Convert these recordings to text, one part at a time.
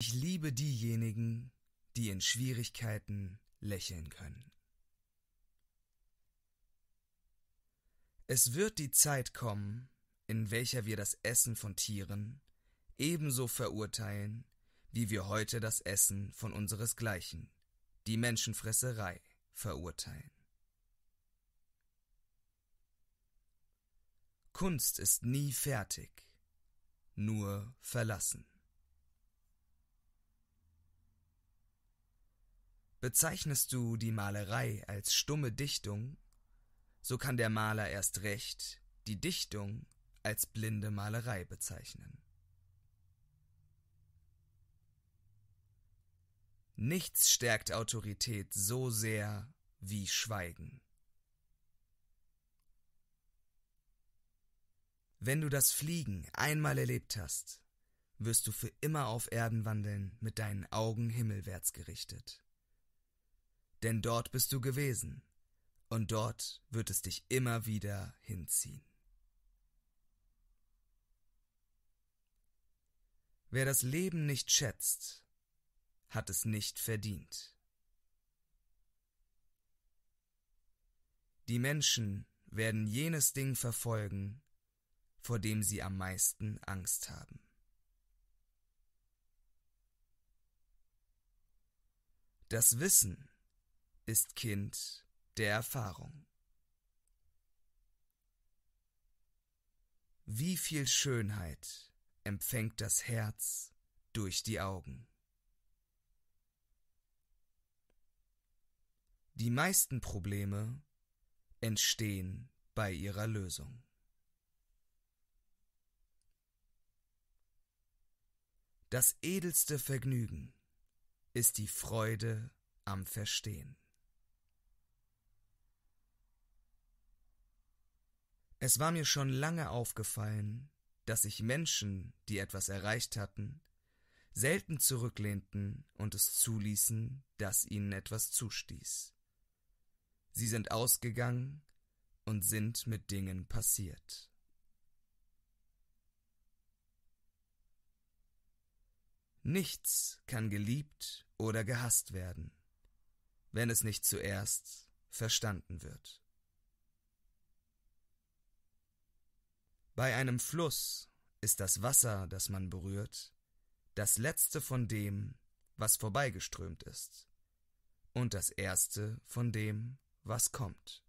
Ich liebe diejenigen, die in Schwierigkeiten lächeln können. Es wird die Zeit kommen, in welcher wir das Essen von Tieren ebenso verurteilen, wie wir heute das Essen von unseresgleichen, die Menschenfresserei, verurteilen. Kunst ist nie fertig, nur verlassen. Bezeichnest du die Malerei als stumme Dichtung, so kann der Maler erst recht die Dichtung als blinde Malerei bezeichnen. Nichts stärkt Autorität so sehr wie Schweigen. Wenn du das Fliegen einmal erlebt hast, wirst du für immer auf Erden wandeln mit deinen Augen himmelwärts gerichtet denn dort bist du gewesen, und dort wird es dich immer wieder hinziehen. Wer das Leben nicht schätzt, hat es nicht verdient. Die Menschen werden jenes Ding verfolgen, vor dem sie am meisten Angst haben. Das Wissen, ist Kind der Erfahrung. Wie viel Schönheit empfängt das Herz durch die Augen? Die meisten Probleme entstehen bei ihrer Lösung. Das edelste Vergnügen ist die Freude am Verstehen. Es war mir schon lange aufgefallen, dass sich Menschen, die etwas erreicht hatten, selten zurücklehnten und es zuließen, dass ihnen etwas zustieß. Sie sind ausgegangen und sind mit Dingen passiert. Nichts kann geliebt oder gehasst werden, wenn es nicht zuerst verstanden wird. Bei einem Fluss ist das Wasser, das man berührt, das letzte von dem, was vorbeigeströmt ist, und das erste von dem, was kommt.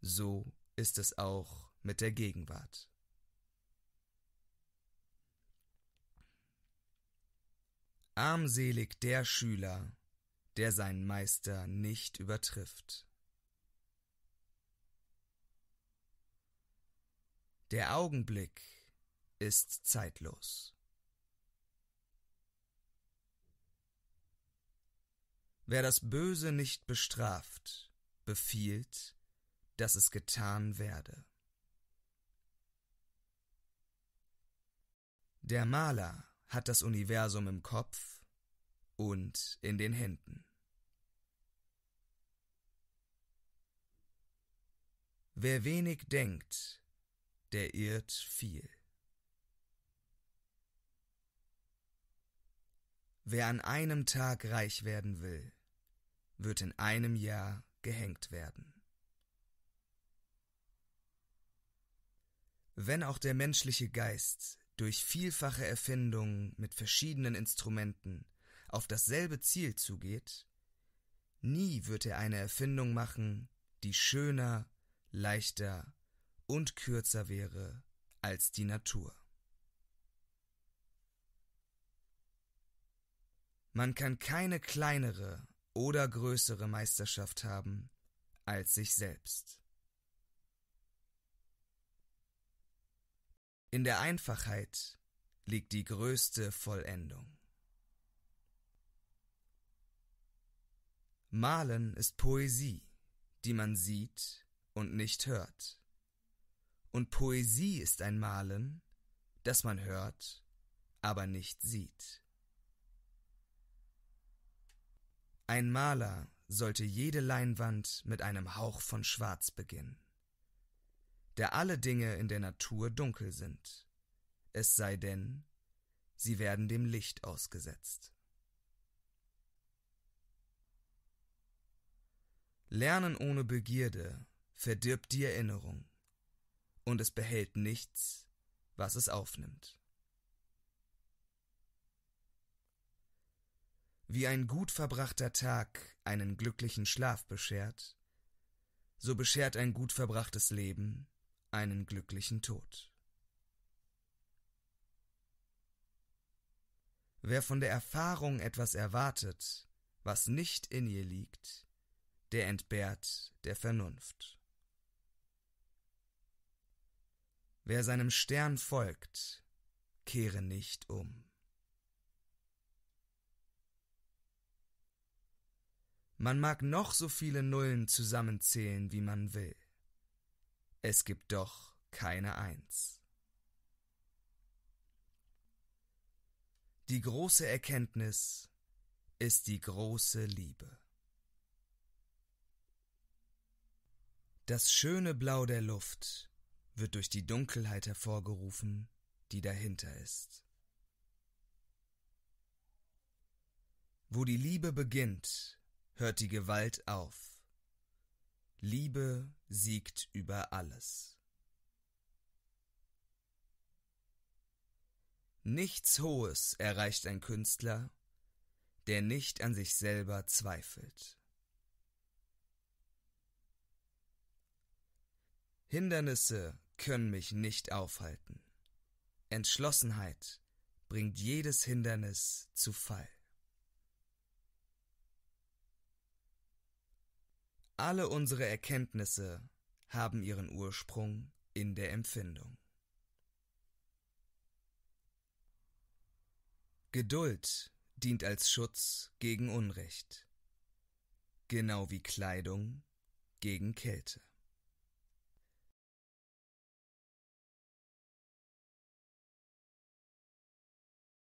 So ist es auch mit der Gegenwart. Armselig der Schüler, der seinen Meister nicht übertrifft. Der Augenblick ist zeitlos. Wer das Böse nicht bestraft, befiehlt, dass es getan werde. Der Maler hat das Universum im Kopf und in den Händen. Wer wenig denkt, der irrt viel. Wer an einem Tag reich werden will, wird in einem Jahr gehängt werden. Wenn auch der menschliche Geist durch vielfache Erfindungen mit verschiedenen Instrumenten auf dasselbe Ziel zugeht, nie wird er eine Erfindung machen, die schöner, leichter und kürzer wäre als die Natur. Man kann keine kleinere oder größere Meisterschaft haben als sich selbst. In der Einfachheit liegt die größte Vollendung. Malen ist Poesie, die man sieht und nicht hört und Poesie ist ein Malen, das man hört, aber nicht sieht. Ein Maler sollte jede Leinwand mit einem Hauch von Schwarz beginnen, da alle Dinge in der Natur dunkel sind, es sei denn, sie werden dem Licht ausgesetzt. Lernen ohne Begierde verdirbt die Erinnerung und es behält nichts, was es aufnimmt. Wie ein gut verbrachter Tag einen glücklichen Schlaf beschert, so beschert ein gut verbrachtes Leben einen glücklichen Tod. Wer von der Erfahrung etwas erwartet, was nicht in ihr liegt, der entbehrt der Vernunft. Wer seinem Stern folgt, kehre nicht um. Man mag noch so viele Nullen zusammenzählen, wie man will. Es gibt doch keine Eins. Die große Erkenntnis ist die große Liebe. Das schöne Blau der Luft wird durch die Dunkelheit hervorgerufen, die dahinter ist. Wo die Liebe beginnt, hört die Gewalt auf. Liebe siegt über alles. Nichts Hohes erreicht ein Künstler, der nicht an sich selber zweifelt. Hindernisse können mich nicht aufhalten. Entschlossenheit bringt jedes Hindernis zu Fall. Alle unsere Erkenntnisse haben ihren Ursprung in der Empfindung. Geduld dient als Schutz gegen Unrecht, genau wie Kleidung gegen Kälte.